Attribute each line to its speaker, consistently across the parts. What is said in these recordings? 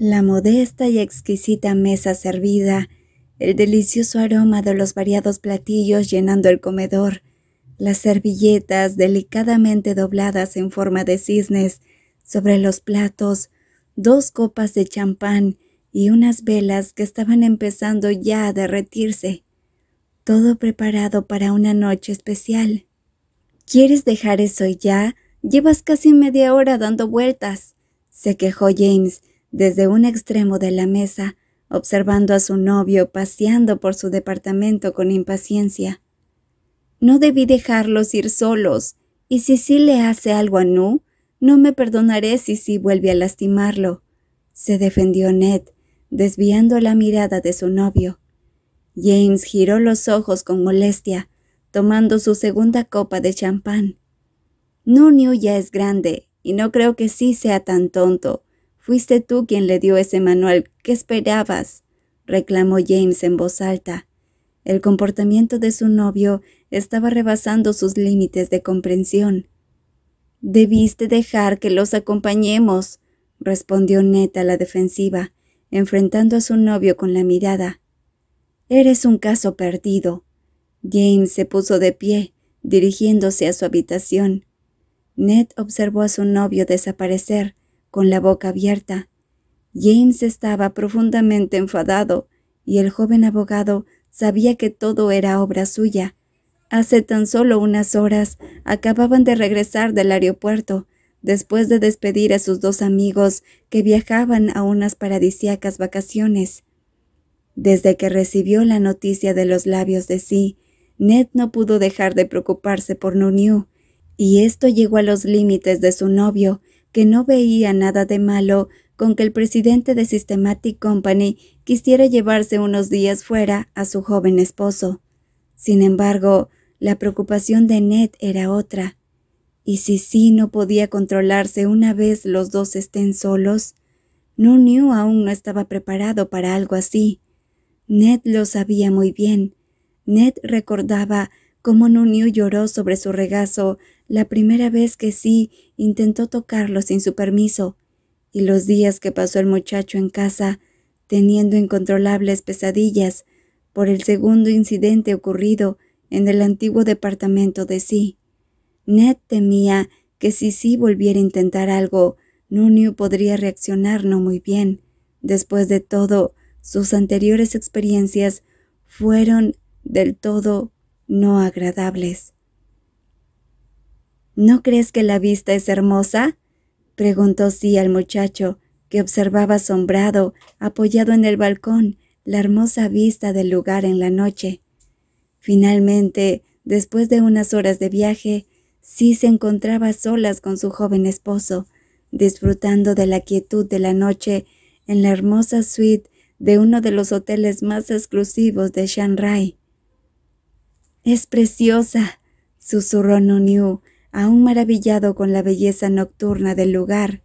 Speaker 1: La modesta y exquisita mesa servida, el delicioso aroma de los variados platillos llenando el comedor, las servilletas delicadamente dobladas en forma de cisnes sobre los platos, dos copas de champán y unas velas que estaban empezando ya a derretirse. Todo preparado para una noche especial. ¿Quieres dejar eso ya? Llevas casi media hora dando vueltas, se quejó James desde un extremo de la mesa, observando a su novio paseando por su departamento con impaciencia. No debí dejarlos ir solos, y si sí le hace algo a Nu, no me perdonaré si sí vuelve a lastimarlo, se defendió Ned, desviando la mirada de su novio. James giró los ojos con molestia, tomando su segunda copa de champán. Nunio ya es grande, y no creo que sí sea tan tonto, Fuiste tú quien le dio ese manual. ¿Qué esperabas? reclamó James en voz alta. El comportamiento de su novio estaba rebasando sus límites de comprensión. Debiste dejar que los acompañemos, respondió Ned a la defensiva, enfrentando a su novio con la mirada. Eres un caso perdido. James se puso de pie, dirigiéndose a su habitación. Ned observó a su novio desaparecer, con la boca abierta. James estaba profundamente enfadado y el joven abogado sabía que todo era obra suya. Hace tan solo unas horas acababan de regresar del aeropuerto, después de despedir a sus dos amigos que viajaban a unas paradisíacas vacaciones. Desde que recibió la noticia de los labios de sí, Ned no pudo dejar de preocuparse por Nunu, y esto llegó a los límites de su novio, que no veía nada de malo con que el presidente de Systematic Company quisiera llevarse unos días fuera a su joven esposo. Sin embargo, la preocupación de Ned era otra. ¿Y si sí no podía controlarse una vez los dos estén solos? Nunyu aún no estaba preparado para algo así. Ned lo sabía muy bien. Ned recordaba cómo Nunyu lloró sobre su regazo la primera vez que sí intentó tocarlo sin su permiso, y los días que pasó el muchacho en casa, teniendo incontrolables pesadillas por el segundo incidente ocurrido en el antiguo departamento de sí. Ned temía que si sí volviera a intentar algo, Nunu podría reaccionar no muy bien. Después de todo, sus anteriores experiencias fueron del todo no agradables. ¿No crees que la vista es hermosa? preguntó sí al muchacho, que observaba asombrado, apoyado en el balcón, la hermosa vista del lugar en la noche. Finalmente, después de unas horas de viaje, sí se encontraba solas con su joven esposo, disfrutando de la quietud de la noche en la hermosa suite de uno de los hoteles más exclusivos de Shanghái. Es preciosa, susurró Nuniu aún maravillado con la belleza nocturna del lugar.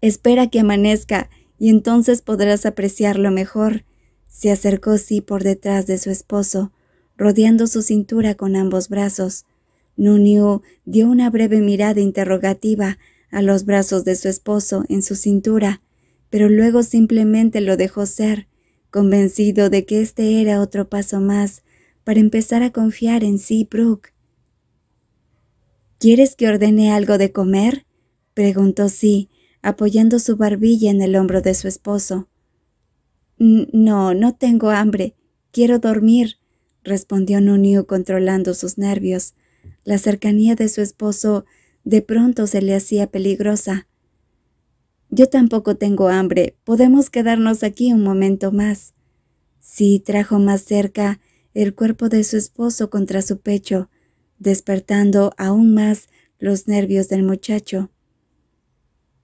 Speaker 1: Espera que amanezca y entonces podrás apreciarlo mejor. Se acercó sí por detrás de su esposo, rodeando su cintura con ambos brazos. Nuniu dio una breve mirada interrogativa a los brazos de su esposo en su cintura, pero luego simplemente lo dejó ser, convencido de que este era otro paso más para empezar a confiar en sí, Brooke. ¿Quieres que ordene algo de comer? preguntó sí, apoyando su barbilla en el hombro de su esposo. No, no tengo hambre. Quiero dormir, respondió Nuniu controlando sus nervios. La cercanía de su esposo de pronto se le hacía peligrosa. Yo tampoco tengo hambre. Podemos quedarnos aquí un momento más. Sí, trajo más cerca el cuerpo de su esposo contra su pecho, despertando aún más los nervios del muchacho.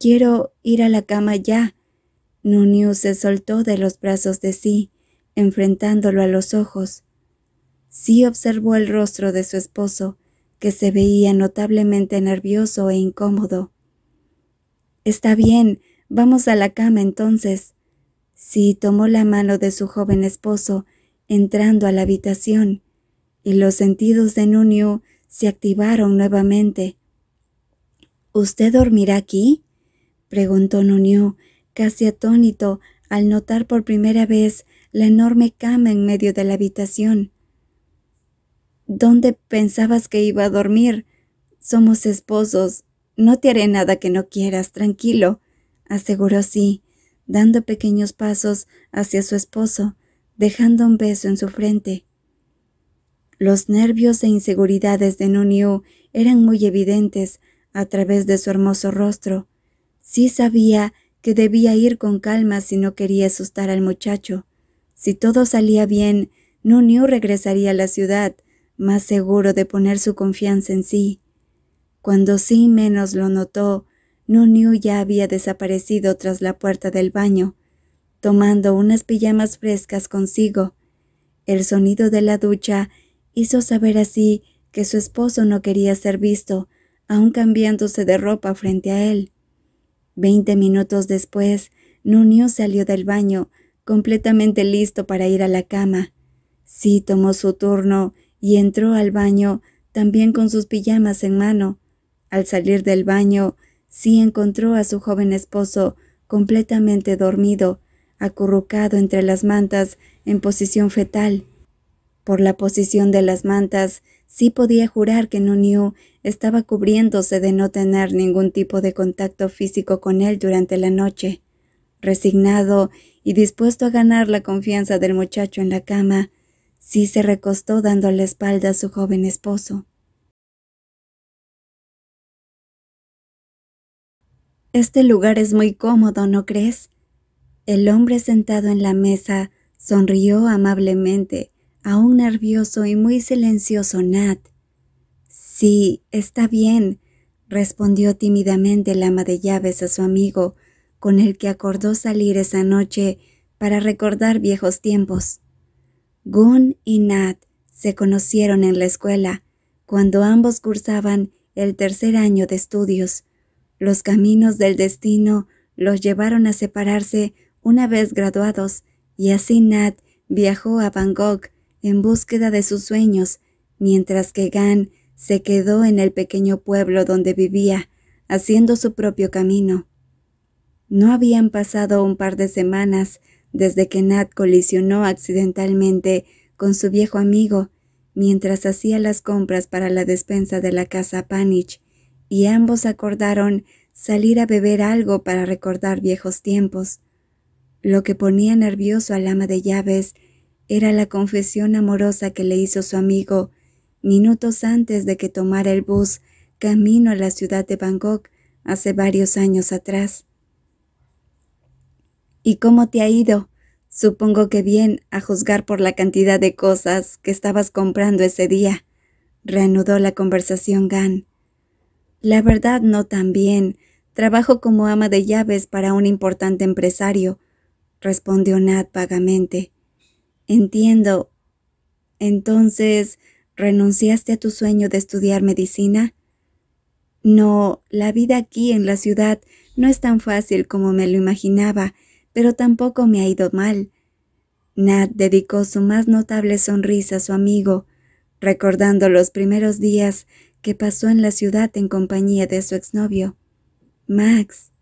Speaker 1: Quiero ir a la cama ya. Núñez se soltó de los brazos de sí, enfrentándolo a los ojos. Sí observó el rostro de su esposo, que se veía notablemente nervioso e incómodo. Está bien, vamos a la cama entonces. Sí tomó la mano de su joven esposo entrando a la habitación y los sentidos de Nunio se activaron nuevamente. ¿Usted dormirá aquí? preguntó Nunio, casi atónito al notar por primera vez la enorme cama en medio de la habitación. ¿Dónde pensabas que iba a dormir? Somos esposos. No te haré nada que no quieras, tranquilo, aseguró sí, dando pequeños pasos hacia su esposo, dejando un beso en su frente. Los nervios e inseguridades de Nuniu eran muy evidentes a través de su hermoso rostro. Sí sabía que debía ir con calma si no quería asustar al muchacho. Si todo salía bien, Nuniu regresaría a la ciudad, más seguro de poner su confianza en sí. Cuando sí menos lo notó, Nuniu ya había desaparecido tras la puerta del baño, tomando unas pijamas frescas consigo. El sonido de la ducha hizo saber así que su esposo no quería ser visto, aun cambiándose de ropa frente a él. Veinte minutos después, Nunio salió del baño, completamente listo para ir a la cama. Sí tomó su turno y entró al baño también con sus pijamas en mano. Al salir del baño, sí encontró a su joven esposo completamente dormido acurrucado entre las mantas en posición fetal. Por la posición de las mantas, sí podía jurar que Nuniu estaba cubriéndose de no tener ningún tipo de contacto físico con él durante la noche. Resignado y dispuesto a ganar la confianza del muchacho en la cama, sí se recostó dando la espalda a su joven esposo. Este lugar es muy cómodo, ¿no crees? El hombre sentado en la mesa sonrió amablemente a un nervioso y muy silencioso Nat. Sí, está bien, respondió tímidamente el ama de llaves a su amigo, con el que acordó salir esa noche para recordar viejos tiempos. Gunn y Nat se conocieron en la escuela, cuando ambos cursaban el tercer año de estudios. Los caminos del destino los llevaron a separarse una vez graduados, y así Nat viajó a Bangkok en búsqueda de sus sueños, mientras que Gan se quedó en el pequeño pueblo donde vivía, haciendo su propio camino. No habían pasado un par de semanas desde que Nat colisionó accidentalmente con su viejo amigo mientras hacía las compras para la despensa de la casa Panich, y ambos acordaron salir a beber algo para recordar viejos tiempos. Lo que ponía nervioso al ama de llaves era la confesión amorosa que le hizo su amigo minutos antes de que tomara el bus camino a la ciudad de Bangkok hace varios años atrás. ¿Y cómo te ha ido? Supongo que bien, a juzgar por la cantidad de cosas que estabas comprando ese día, reanudó la conversación Gan. La verdad no tan bien. Trabajo como ama de llaves para un importante empresario, respondió Nat vagamente. Entiendo. Entonces, ¿renunciaste a tu sueño de estudiar medicina? No, la vida aquí en la ciudad no es tan fácil como me lo imaginaba, pero tampoco me ha ido mal. Nat dedicó su más notable sonrisa a su amigo, recordando los primeros días que pasó en la ciudad en compañía de su exnovio. Max.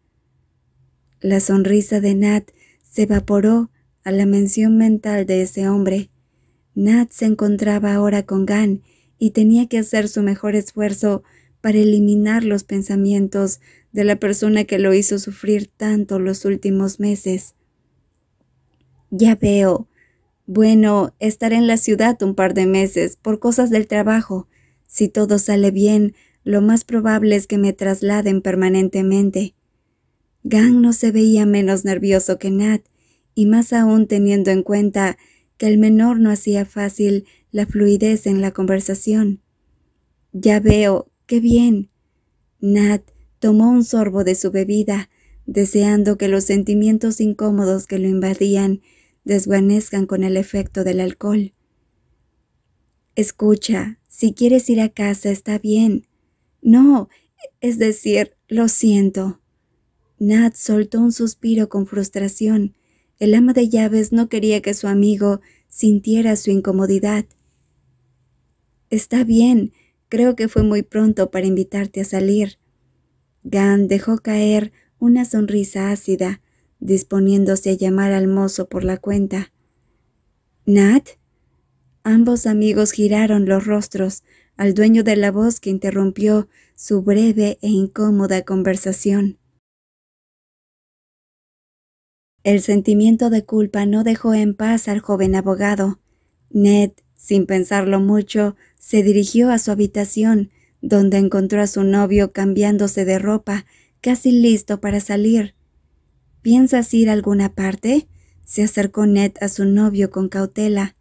Speaker 1: La sonrisa de Nat se evaporó a la mención mental de ese hombre. Nat se encontraba ahora con Gan y tenía que hacer su mejor esfuerzo para eliminar los pensamientos de la persona que lo hizo sufrir tanto los últimos meses. Ya veo. Bueno, estaré en la ciudad un par de meses por cosas del trabajo. Si todo sale bien, lo más probable es que me trasladen permanentemente. Gang no se veía menos nervioso que Nat, y más aún teniendo en cuenta que el menor no hacía fácil la fluidez en la conversación. Ya veo, qué bien. Nat tomó un sorbo de su bebida, deseando que los sentimientos incómodos que lo invadían desvanezcan con el efecto del alcohol. Escucha, si quieres ir a casa está bien. No, es decir, lo siento. Nat soltó un suspiro con frustración. El ama de llaves no quería que su amigo sintiera su incomodidad. Está bien, creo que fue muy pronto para invitarte a salir. Gan dejó caer una sonrisa ácida, disponiéndose a llamar al mozo por la cuenta. Nat. Ambos amigos giraron los rostros al dueño de la voz que interrumpió su breve e incómoda conversación. El sentimiento de culpa no dejó en paz al joven abogado. Ned, sin pensarlo mucho, se dirigió a su habitación, donde encontró a su novio cambiándose de ropa, casi listo para salir. ¿Piensas ir a alguna parte? se acercó Ned a su novio con cautela.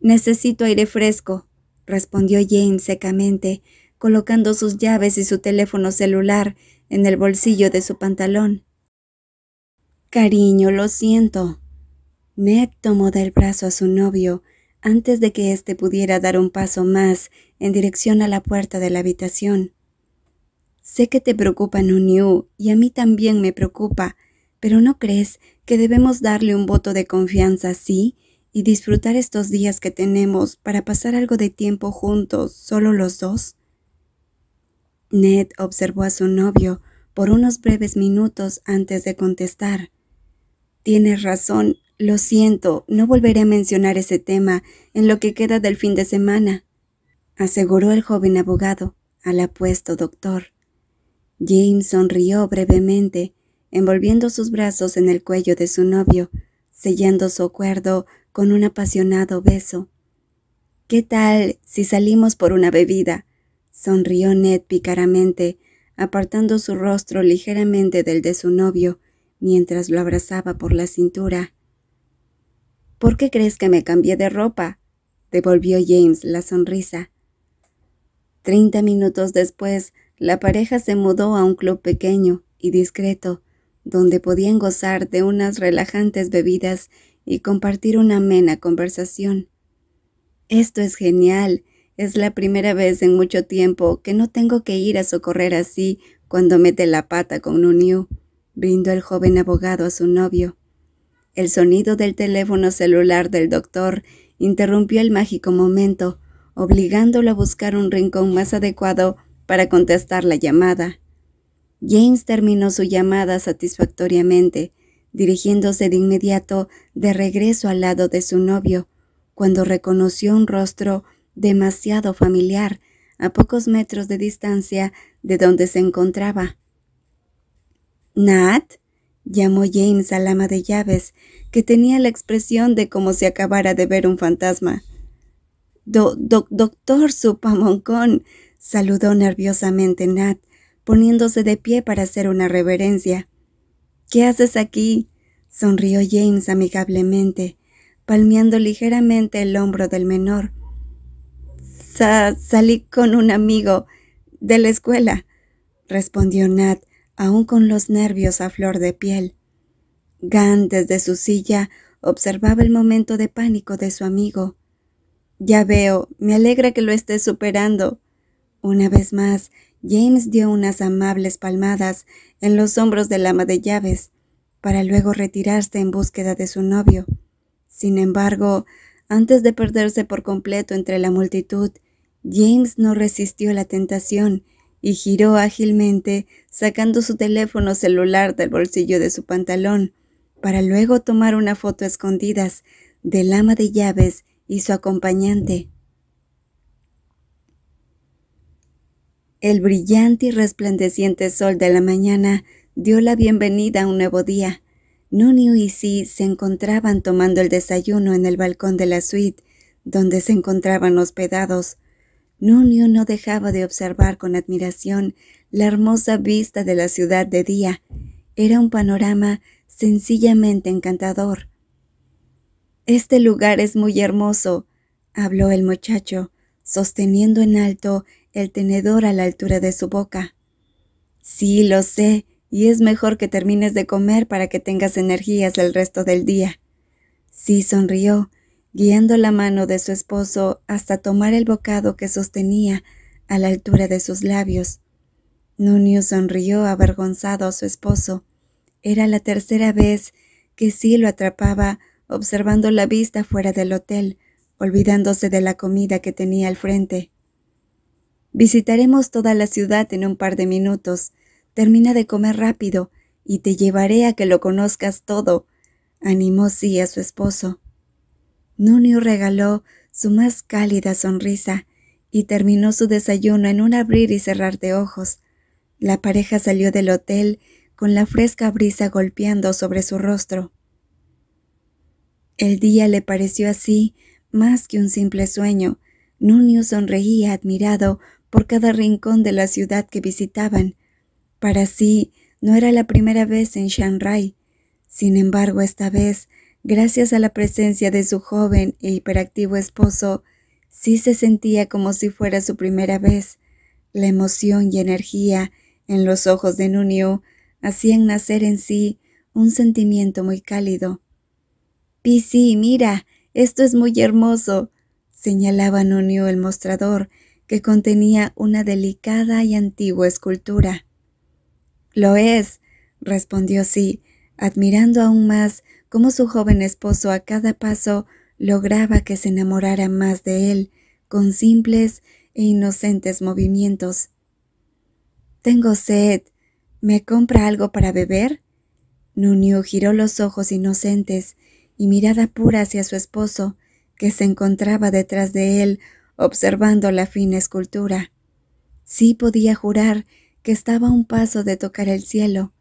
Speaker 1: Necesito aire fresco, respondió Jane secamente, colocando sus llaves y su teléfono celular en el bolsillo de su pantalón. Cariño, lo siento. Ned tomó del brazo a su novio antes de que éste pudiera dar un paso más en dirección a la puerta de la habitación. Sé que te preocupa Nuniu y a mí también me preocupa, pero ¿no crees que debemos darle un voto de confianza así y disfrutar estos días que tenemos para pasar algo de tiempo juntos, solo los dos? Ned observó a su novio por unos breves minutos antes de contestar. Tienes razón, lo siento, no volveré a mencionar ese tema en lo que queda del fin de semana, aseguró el joven abogado al apuesto doctor. James sonrió brevemente, envolviendo sus brazos en el cuello de su novio, sellando su acuerdo con un apasionado beso. ¿Qué tal si salimos por una bebida? sonrió Ned picaramente, apartando su rostro ligeramente del de su novio mientras lo abrazaba por la cintura. ¿Por qué crees que me cambié de ropa? devolvió James la sonrisa. Treinta minutos después, la pareja se mudó a un club pequeño y discreto, donde podían gozar de unas relajantes bebidas y compartir una amena conversación. Esto es genial. Es la primera vez en mucho tiempo que no tengo que ir a socorrer así cuando mete la pata con un new brindó el joven abogado a su novio. El sonido del teléfono celular del doctor interrumpió el mágico momento, obligándolo a buscar un rincón más adecuado para contestar la llamada. James terminó su llamada satisfactoriamente, dirigiéndose de inmediato de regreso al lado de su novio, cuando reconoció un rostro demasiado familiar a pocos metros de distancia de donde se encontraba. Nat, llamó James al ama de llaves, que tenía la expresión de como si acabara de ver un fantasma. Do, doctor Supamoncón, saludó nerviosamente Nat, poniéndose de pie para hacer una reverencia. ¿Qué haces aquí? sonrió James amigablemente, palmeando ligeramente el hombro del menor. salí con un amigo de la escuela, respondió Nat, aún con los nervios a flor de piel. Gan, desde su silla, observaba el momento de pánico de su amigo. Ya veo, me alegra que lo estés superando. Una vez más, James dio unas amables palmadas en los hombros del ama de llaves, para luego retirarse en búsqueda de su novio. Sin embargo, antes de perderse por completo entre la multitud, James no resistió la tentación y giró ágilmente, sacando su teléfono celular del bolsillo de su pantalón, para luego tomar una foto a escondidas del ama de llaves y su acompañante. El brillante y resplandeciente sol de la mañana dio la bienvenida a un nuevo día. Nunio y sí se encontraban tomando el desayuno en el balcón de la suite, donde se encontraban hospedados. Nunio no dejaba de observar con admiración la hermosa vista de la ciudad de día. Era un panorama sencillamente encantador. Este lugar es muy hermoso, habló el muchacho, sosteniendo en alto el tenedor a la altura de su boca. Sí, lo sé, y es mejor que termines de comer para que tengas energías el resto del día. Sí sonrió, guiando la mano de su esposo hasta tomar el bocado que sostenía a la altura de sus labios. Nunio sonrió avergonzado a su esposo. Era la tercera vez que sí lo atrapaba observando la vista fuera del hotel, olvidándose de la comida que tenía al frente. Visitaremos toda la ciudad en un par de minutos. Termina de comer rápido y te llevaré a que lo conozcas todo, animó sí a su esposo. Nunio regaló su más cálida sonrisa y terminó su desayuno en un abrir y cerrar de ojos. La pareja salió del hotel con la fresca brisa golpeando sobre su rostro. El día le pareció así más que un simple sueño. Nunio sonreía admirado por cada rincón de la ciudad que visitaban. Para sí, no era la primera vez en Shanghai. Sin embargo, esta vez Gracias a la presencia de su joven e hiperactivo esposo, sí se sentía como si fuera su primera vez. La emoción y energía en los ojos de Nunio hacían nacer en sí un sentimiento muy cálido. sí, mira, esto es muy hermoso, señalaba Nunio el mostrador, que contenía una delicada y antigua escultura. Lo es, respondió sí, admirando aún más cómo su joven esposo a cada paso lograba que se enamorara más de él con simples e inocentes movimientos. Tengo sed. ¿Me compra algo para beber? Núñez giró los ojos inocentes y mirada pura hacia su esposo, que se encontraba detrás de él observando la fina escultura. Sí podía jurar que estaba a un paso de tocar el cielo,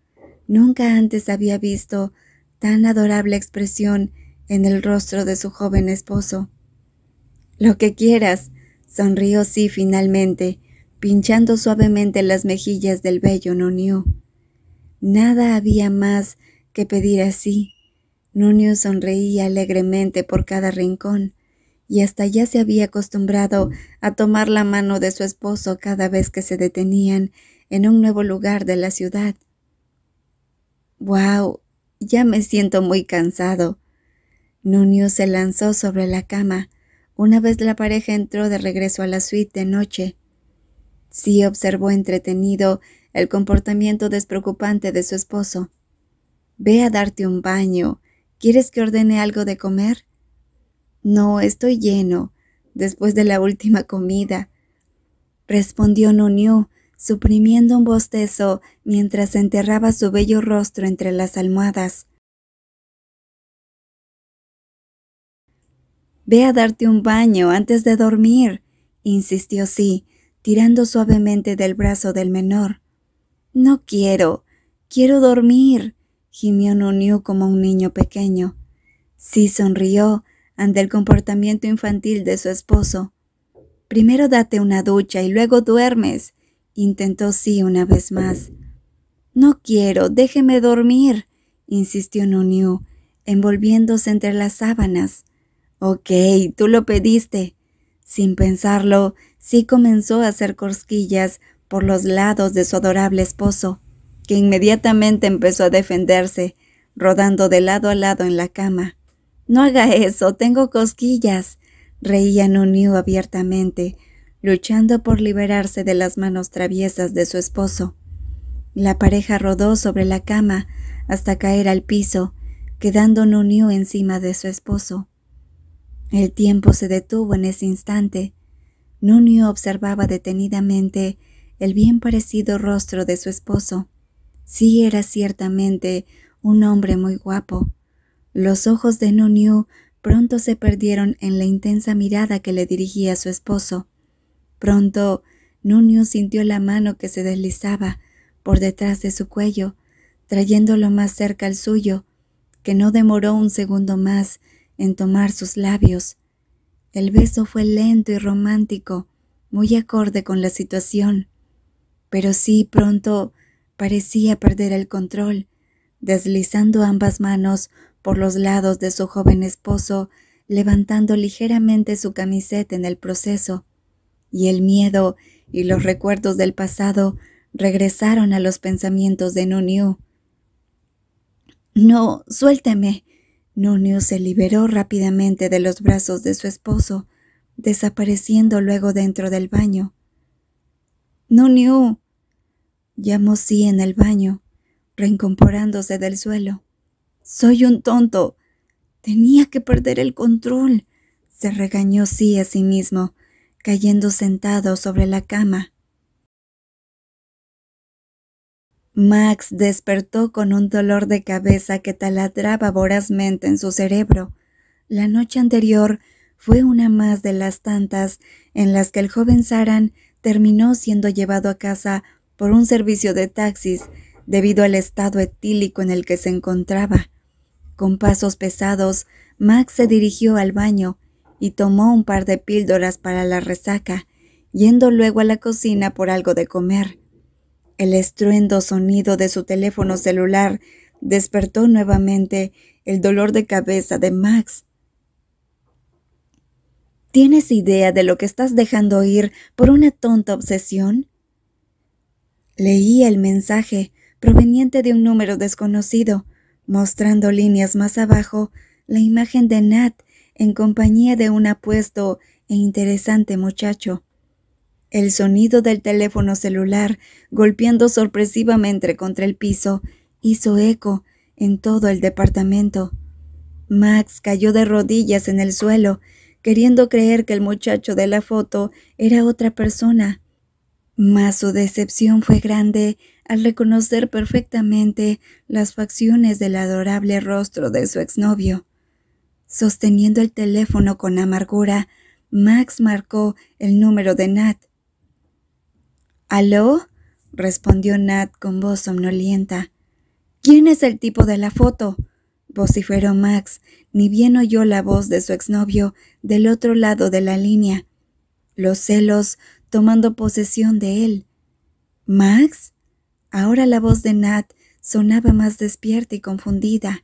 Speaker 1: Nunca antes había visto tan adorable expresión en el rostro de su joven esposo. Lo que quieras, sonrió sí finalmente, pinchando suavemente las mejillas del bello nunio Nada había más que pedir así. Nunio sonreía alegremente por cada rincón, y hasta ya se había acostumbrado a tomar la mano de su esposo cada vez que se detenían en un nuevo lugar de la ciudad. ¡Wow! Ya me siento muy cansado. Nunio se lanzó sobre la cama. Una vez la pareja entró de regreso a la suite de noche. Sí observó entretenido el comportamiento despreocupante de su esposo. Ve a darte un baño. ¿Quieres que ordene algo de comer? No, estoy lleno, después de la última comida. Respondió Nunio, suprimiendo un bostezo mientras enterraba su bello rostro entre las almohadas. Ve a darte un baño antes de dormir, insistió sí, tirando suavemente del brazo del menor. No quiero, quiero dormir, gimió Nuniu como un niño pequeño. Sí sonrió ante el comportamiento infantil de su esposo. Primero date una ducha y luego duermes, intentó sí una vez más. No quiero, déjeme dormir, insistió Nuniu, envolviéndose entre las sábanas. Ok, tú lo pediste. Sin pensarlo, sí comenzó a hacer cosquillas por los lados de su adorable esposo, que inmediatamente empezó a defenderse, rodando de lado a lado en la cama. No haga eso, tengo cosquillas, reía Nuniu abiertamente, luchando por liberarse de las manos traviesas de su esposo. La pareja rodó sobre la cama hasta caer al piso, quedando Nunio encima de su esposo. El tiempo se detuvo en ese instante. Nunio observaba detenidamente el bien parecido rostro de su esposo. Sí era ciertamente un hombre muy guapo. Los ojos de Nunio pronto se perdieron en la intensa mirada que le dirigía su esposo. Pronto Núñez sintió la mano que se deslizaba por detrás de su cuello, trayéndolo más cerca al suyo, que no demoró un segundo más en tomar sus labios. El beso fue lento y romántico, muy acorde con la situación, pero sí pronto parecía perder el control, deslizando ambas manos por los lados de su joven esposo, levantando ligeramente su camiseta en el proceso y el miedo y los recuerdos del pasado regresaron a los pensamientos de Nuniu. No, suélteme. Nuniu se liberó rápidamente de los brazos de su esposo, desapareciendo luego dentro del baño. Nuniu. llamó sí en el baño, reincorporándose del suelo. Soy un tonto. Tenía que perder el control, se regañó sí a sí mismo cayendo sentado sobre la cama. Max despertó con un dolor de cabeza que taladraba vorazmente en su cerebro. La noche anterior fue una más de las tantas en las que el joven Saran terminó siendo llevado a casa por un servicio de taxis debido al estado etílico en el que se encontraba. Con pasos pesados, Max se dirigió al baño y tomó un par de píldoras para la resaca, yendo luego a la cocina por algo de comer. El estruendo sonido de su teléfono celular despertó nuevamente el dolor de cabeza de Max. ¿Tienes idea de lo que estás dejando ir por una tonta obsesión? Leí el mensaje proveniente de un número desconocido, mostrando líneas más abajo la imagen de Nat en compañía de un apuesto e interesante muchacho. El sonido del teléfono celular, golpeando sorpresivamente contra el piso, hizo eco en todo el departamento. Max cayó de rodillas en el suelo, queriendo creer que el muchacho de la foto era otra persona. Mas su decepción fue grande al reconocer perfectamente las facciones del adorable rostro de su exnovio. Sosteniendo el teléfono con amargura, Max marcó el número de Nat. ¿Aló? respondió Nat con voz somnolienta. ¿Quién es el tipo de la foto? vociferó Max, ni bien oyó la voz de su exnovio del otro lado de la línea, los celos tomando posesión de él. ¿Max? Ahora la voz de Nat sonaba más despierta y confundida.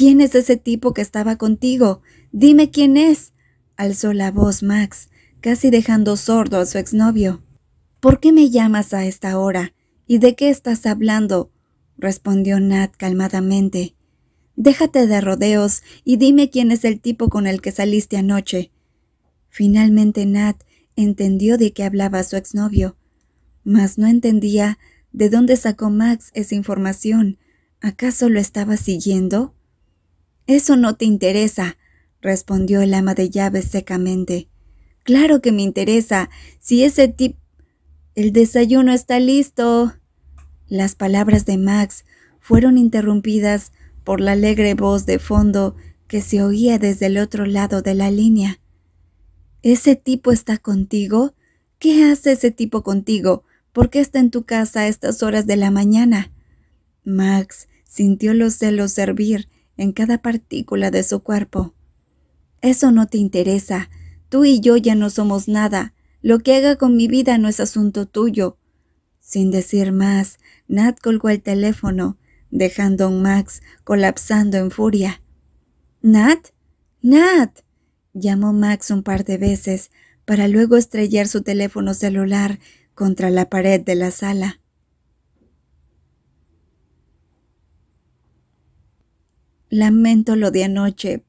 Speaker 1: ¿Quién es ese tipo que estaba contigo? Dime quién es. alzó la voz Max, casi dejando sordo a su exnovio. ¿Por qué me llamas a esta hora? ¿Y de qué estás hablando? respondió Nat calmadamente. Déjate de rodeos y dime quién es el tipo con el que saliste anoche. Finalmente Nat entendió de qué hablaba su exnovio, mas no entendía de dónde sacó Max esa información. ¿Acaso lo estaba siguiendo? Eso no te interesa, respondió el ama de llaves secamente. Claro que me interesa. Si ese tipo. El desayuno está listo. Las palabras de Max fueron interrumpidas por la alegre voz de fondo que se oía desde el otro lado de la línea. ¿Ese tipo está contigo? ¿Qué hace ese tipo contigo? ¿Por qué está en tu casa a estas horas de la mañana? Max sintió los celos hervir en cada partícula de su cuerpo. Eso no te interesa. Tú y yo ya no somos nada. Lo que haga con mi vida no es asunto tuyo. Sin decir más, Nat colgó el teléfono, dejando a Max colapsando en furia. Nat, Nat, llamó Max un par de veces para luego estrellar su teléfono celular contra la pared de la sala. Lamento lo de anoche.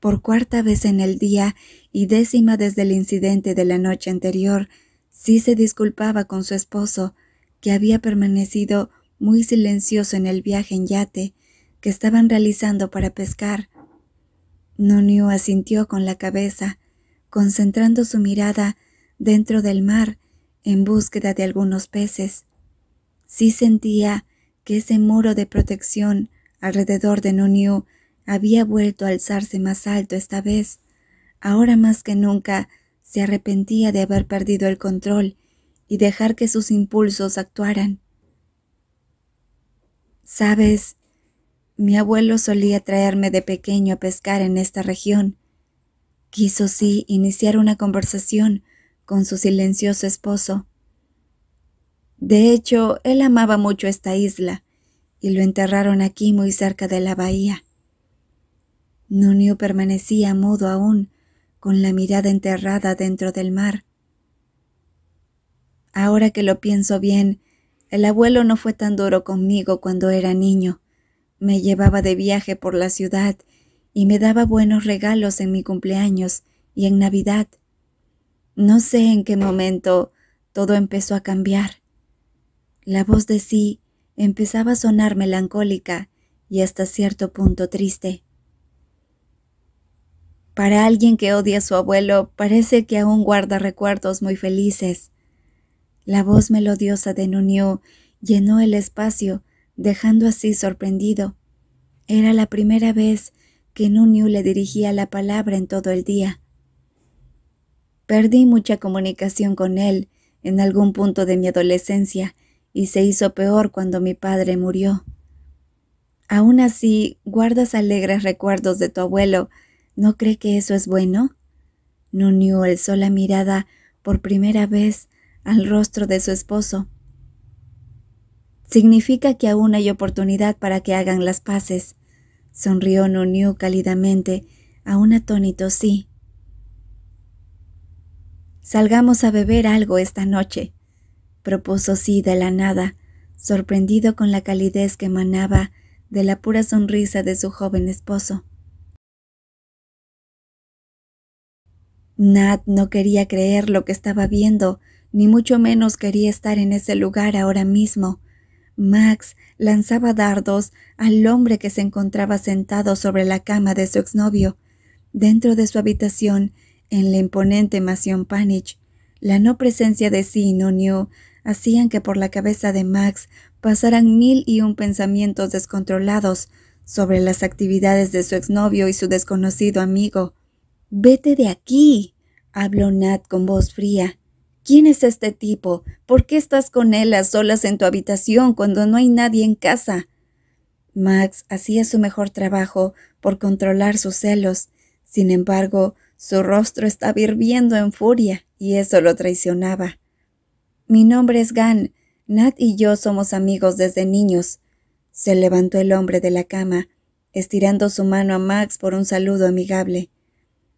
Speaker 1: Por cuarta vez en el día y décima desde el incidente de la noche anterior, sí se disculpaba con su esposo, que había permanecido muy silencioso en el viaje en yate que estaban realizando para pescar. Nonio asintió con la cabeza, concentrando su mirada dentro del mar en búsqueda de algunos peces. Sí sentía que ese muro de protección Alrededor de Nuniu había vuelto a alzarse más alto esta vez. Ahora más que nunca se arrepentía de haber perdido el control y dejar que sus impulsos actuaran. Sabes, mi abuelo solía traerme de pequeño a pescar en esta región. Quiso sí iniciar una conversación con su silencioso esposo. De hecho, él amaba mucho esta isla y lo enterraron aquí muy cerca de la bahía. Nunio permanecía mudo aún, con la mirada enterrada dentro del mar. Ahora que lo pienso bien, el abuelo no fue tan duro conmigo cuando era niño. Me llevaba de viaje por la ciudad y me daba buenos regalos en mi cumpleaños y en Navidad. No sé en qué momento todo empezó a cambiar. La voz de sí empezaba a sonar melancólica y hasta cierto punto triste. Para alguien que odia a su abuelo, parece que aún guarda recuerdos muy felices. La voz melodiosa de Nuniu llenó el espacio, dejando así sorprendido. Era la primera vez que Nuniu le dirigía la palabra en todo el día. Perdí mucha comunicación con él en algún punto de mi adolescencia y se hizo peor cuando mi padre murió. Aún así, guardas alegres recuerdos de tu abuelo. ¿No cree que eso es bueno? Nunio alzó la mirada por primera vez al rostro de su esposo. Significa que aún hay oportunidad para que hagan las paces. Sonrió Nunio cálidamente, a un atónito sí. Salgamos a beber algo esta noche, propuso sí de la nada, sorprendido con la calidez que emanaba de la pura sonrisa de su joven esposo. Nat no quería creer lo que estaba viendo, ni mucho menos quería estar en ese lugar ahora mismo. Max lanzaba dardos al hombre que se encontraba sentado sobre la cama de su exnovio, dentro de su habitación, en la imponente mansión Panich. La no presencia de Sino hacían que por la cabeza de Max pasaran mil y un pensamientos descontrolados sobre las actividades de su exnovio y su desconocido amigo. Vete de aquí, habló Nat con voz fría. ¿Quién es este tipo? ¿Por qué estás con él a solas en tu habitación cuando no hay nadie en casa? Max hacía su mejor trabajo por controlar sus celos. Sin embargo, su rostro estaba hirviendo en furia y eso lo traicionaba. Mi nombre es Gan. Nat y yo somos amigos desde niños. Se levantó el hombre de la cama, estirando su mano a Max por un saludo amigable.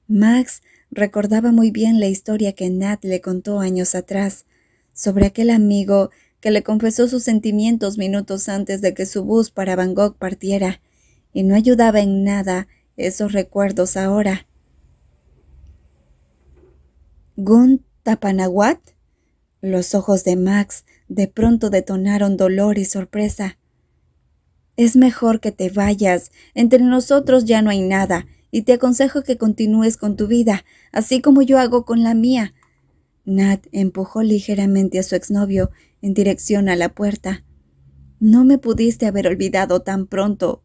Speaker 1: Max recordaba muy bien la historia que Nat le contó años atrás, sobre aquel amigo que le confesó sus sentimientos minutos antes de que su bus para Van Gogh partiera, y no ayudaba en nada esos recuerdos ahora. Gun Tapanawat los ojos de Max de pronto detonaron dolor y sorpresa. Es mejor que te vayas. Entre nosotros ya no hay nada, y te aconsejo que continúes con tu vida, así como yo hago con la mía. Nat empujó ligeramente a su exnovio en dirección a la puerta. No me pudiste haber olvidado tan pronto,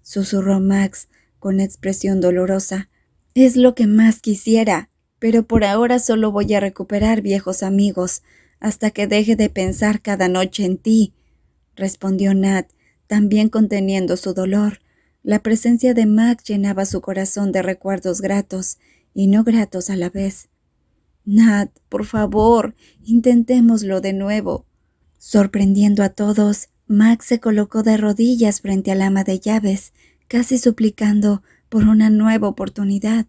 Speaker 1: susurró Max con expresión dolorosa. Es lo que más quisiera pero por ahora solo voy a recuperar viejos amigos hasta que deje de pensar cada noche en ti, respondió Nat, también conteniendo su dolor. La presencia de Mac llenaba su corazón de recuerdos gratos y no gratos a la vez. Nat, por favor, intentémoslo de nuevo. Sorprendiendo a todos, Mac se colocó de rodillas frente al ama de llaves, casi suplicando por una nueva oportunidad.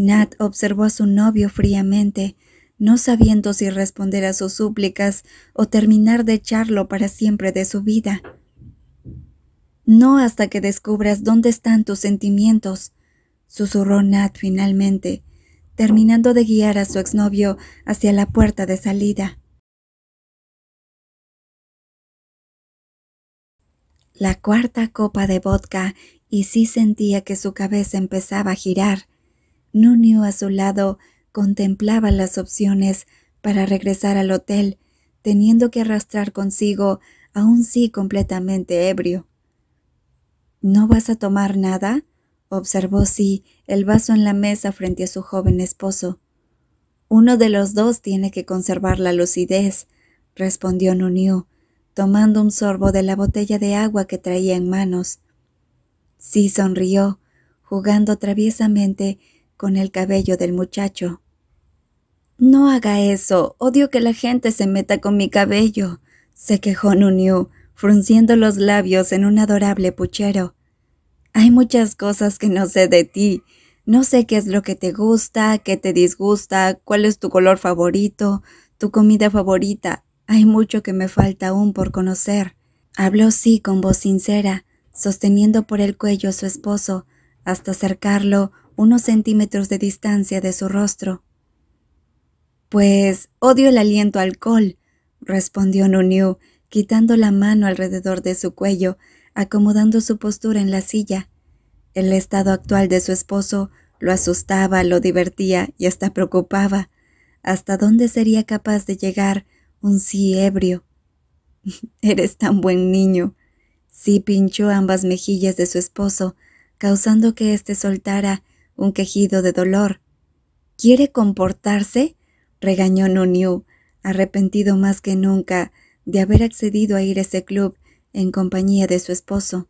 Speaker 1: Nat observó a su novio fríamente, no sabiendo si responder a sus súplicas o terminar de echarlo para siempre de su vida. No hasta que descubras dónde están tus sentimientos, susurró Nat finalmente, terminando de guiar a su exnovio hacia la puerta de salida. La cuarta copa de vodka y sí sentía que su cabeza empezaba a girar. Nunio a su lado contemplaba las opciones para regresar al hotel, teniendo que arrastrar consigo, aún sí completamente ebrio. ¿No vas a tomar nada? observó sí el vaso en la mesa frente a su joven esposo. Uno de los dos tiene que conservar la lucidez, respondió Nunio, tomando un sorbo de la botella de agua que traía en manos. Sí sonrió, jugando traviesamente con el cabello del muchacho. No haga eso. Odio que la gente se meta con mi cabello, se quejó Nuniu, frunciendo los labios en un adorable puchero. Hay muchas cosas que no sé de ti. No sé qué es lo que te gusta, qué te disgusta, cuál es tu color favorito, tu comida favorita. Hay mucho que me falta aún por conocer. Habló sí con voz sincera, sosteniendo por el cuello a su esposo, hasta acercarlo unos centímetros de distancia de su rostro. Pues odio el aliento a alcohol, respondió Nuniu, quitando la mano alrededor de su cuello, acomodando su postura en la silla. El estado actual de su esposo lo asustaba, lo divertía y hasta preocupaba. ¿Hasta dónde sería capaz de llegar un sí ebrio? Eres tan buen niño. Sí pinchó ambas mejillas de su esposo, causando que éste soltara un quejido de dolor. ¿Quiere comportarse? regañó Nuniu, arrepentido más que nunca de haber accedido a ir a ese club en compañía de su esposo.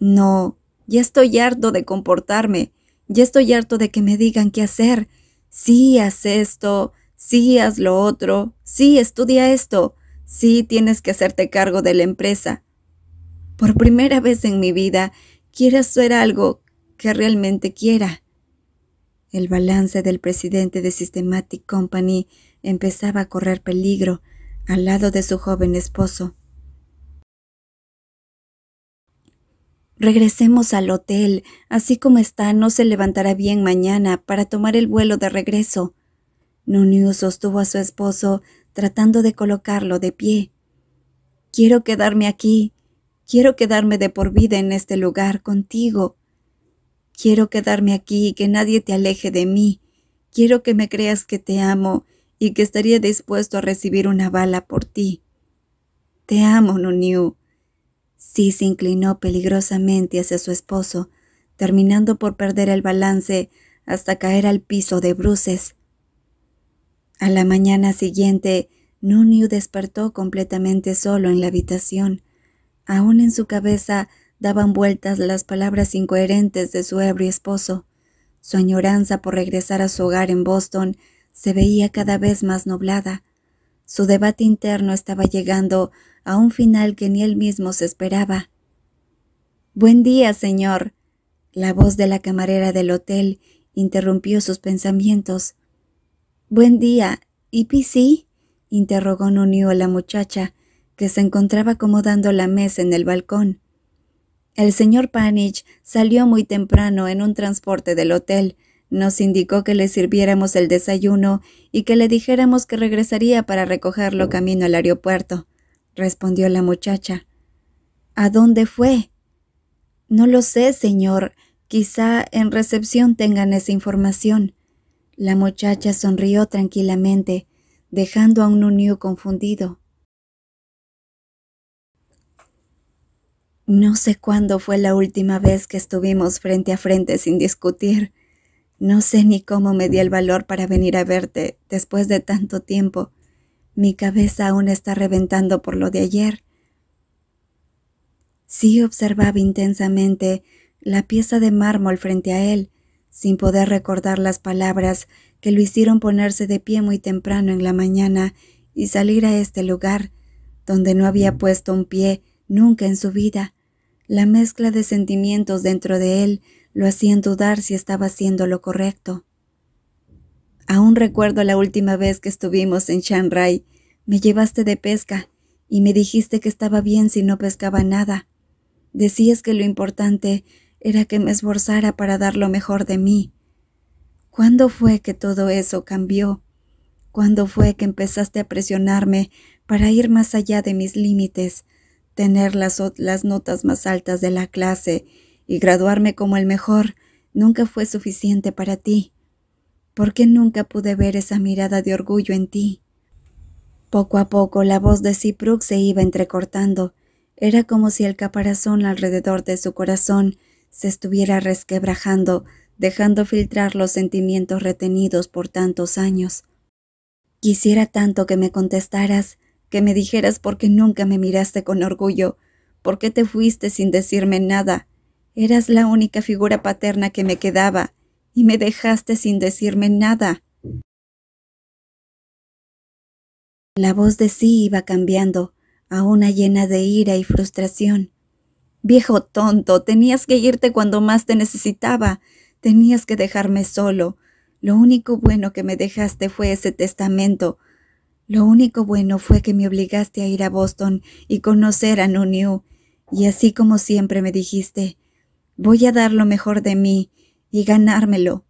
Speaker 1: No, ya estoy harto de comportarme, ya estoy harto de que me digan qué hacer. Sí, haz esto, sí, haz lo otro, sí, estudia esto, sí, tienes que hacerte cargo de la empresa. Por primera vez en mi vida, quiero hacer algo que realmente quiera. El balance del presidente de Systematic Company empezaba a correr peligro al lado de su joven esposo. Regresemos al hotel. Así como está, no se levantará bien mañana para tomar el vuelo de regreso. Nuniu sostuvo a su esposo tratando de colocarlo de pie. Quiero quedarme aquí. Quiero quedarme de por vida en este lugar contigo. Quiero quedarme aquí y que nadie te aleje de mí. Quiero que me creas que te amo y que estaría dispuesto a recibir una bala por ti. Te amo, Nuniu. Sí se inclinó peligrosamente hacia su esposo, terminando por perder el balance hasta caer al piso de bruces. A la mañana siguiente, Nuniu despertó completamente solo en la habitación. Aún en su cabeza daban vueltas las palabras incoherentes de su ebrio esposo. Su añoranza por regresar a su hogar en Boston se veía cada vez más nublada. Su debate interno estaba llegando a un final que ni él mismo se esperaba. Buen día, señor. La voz de la camarera del hotel interrumpió sus pensamientos. Buen día. ¿Y e pc interrogó a la muchacha, que se encontraba acomodando la mesa en el balcón. El señor Panich salió muy temprano en un transporte del hotel. Nos indicó que le sirviéramos el desayuno y que le dijéramos que regresaría para recogerlo camino al aeropuerto, respondió la muchacha. ¿A dónde fue? No lo sé, señor. Quizá en recepción tengan esa información. La muchacha sonrió tranquilamente, dejando a un niño confundido. No sé cuándo fue la última vez que estuvimos frente a frente sin discutir. No sé ni cómo me di el valor para venir a verte después de tanto tiempo. Mi cabeza aún está reventando por lo de ayer. Sí observaba intensamente la pieza de mármol frente a él, sin poder recordar las palabras que lo hicieron ponerse de pie muy temprano en la mañana y salir a este lugar, donde no había puesto un pie Nunca en su vida. La mezcla de sentimientos dentro de él lo hacían dudar si estaba haciendo lo correcto. Aún recuerdo la última vez que estuvimos en Shanghai. Me llevaste de pesca y me dijiste que estaba bien si no pescaba nada. Decías que lo importante era que me esforzara para dar lo mejor de mí. ¿Cuándo fue que todo eso cambió? ¿Cuándo fue que empezaste a presionarme para ir más allá de mis límites, tener las, notas más altas de la clase y graduarme como el mejor nunca fue suficiente para ti. ¿Por qué nunca pude ver esa mirada de orgullo en ti? Poco a poco la voz de Ciprug se iba entrecortando. Era como si el caparazón alrededor de su corazón se estuviera resquebrajando, dejando filtrar los sentimientos retenidos por tantos años. Quisiera tanto que me contestaras que me dijeras por qué nunca me miraste con orgullo, por qué te fuiste sin decirme nada. Eras la única figura paterna que me quedaba, y me dejaste sin decirme nada. La voz de sí iba cambiando, a una llena de ira y frustración. Viejo tonto, tenías que irte cuando más te necesitaba, tenías que dejarme solo. Lo único bueno que me dejaste fue ese testamento, lo único bueno fue que me obligaste a ir a Boston y conocer a Nuniu, y así como siempre me dijiste, voy a dar lo mejor de mí y ganármelo.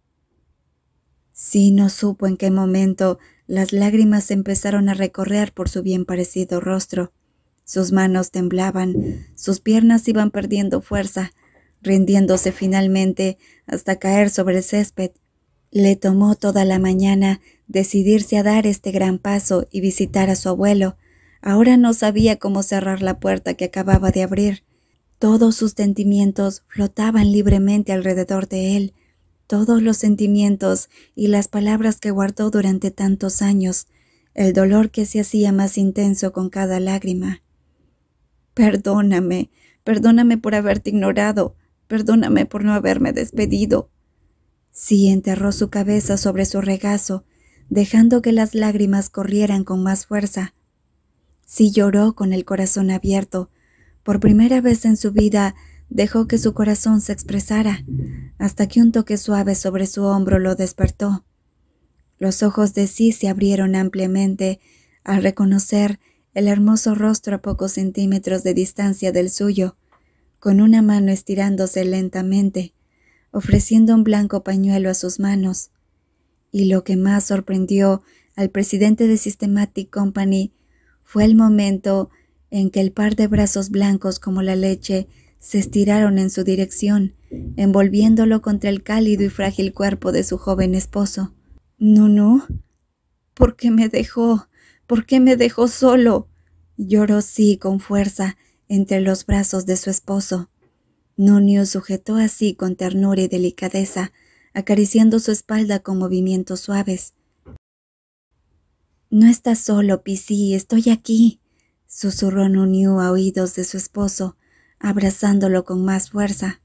Speaker 1: Sí, no supo en qué momento las lágrimas empezaron a recorrer por su bien parecido rostro. Sus manos temblaban, sus piernas iban perdiendo fuerza, rindiéndose finalmente hasta caer sobre el césped le tomó toda la mañana decidirse a dar este gran paso y visitar a su abuelo. Ahora no sabía cómo cerrar la puerta que acababa de abrir. Todos sus sentimientos flotaban libremente alrededor de él. Todos los sentimientos y las palabras que guardó durante tantos años, el dolor que se hacía más intenso con cada lágrima. Perdóname, perdóname por haberte ignorado, perdóname por no haberme despedido, Sí enterró su cabeza sobre su regazo, dejando que las lágrimas corrieran con más fuerza. Sí lloró con el corazón abierto. Por primera vez en su vida dejó que su corazón se expresara, hasta que un toque suave sobre su hombro lo despertó. Los ojos de sí se abrieron ampliamente al reconocer el hermoso rostro a pocos centímetros de distancia del suyo, con una mano estirándose lentamente ofreciendo un blanco pañuelo a sus manos. Y lo que más sorprendió al presidente de Systematic Company fue el momento en que el par de brazos blancos como la leche se estiraron en su dirección, envolviéndolo contra el cálido y frágil cuerpo de su joven esposo. No, no. ¿Por qué me dejó? ¿Por qué me dejó solo? Lloró sí con fuerza entre los brazos de su esposo. Nonio sujetó así con ternura y delicadeza, acariciando su espalda con movimientos suaves. No estás solo, Pisi, estoy aquí, susurró Nonio a oídos de su esposo, abrazándolo con más fuerza.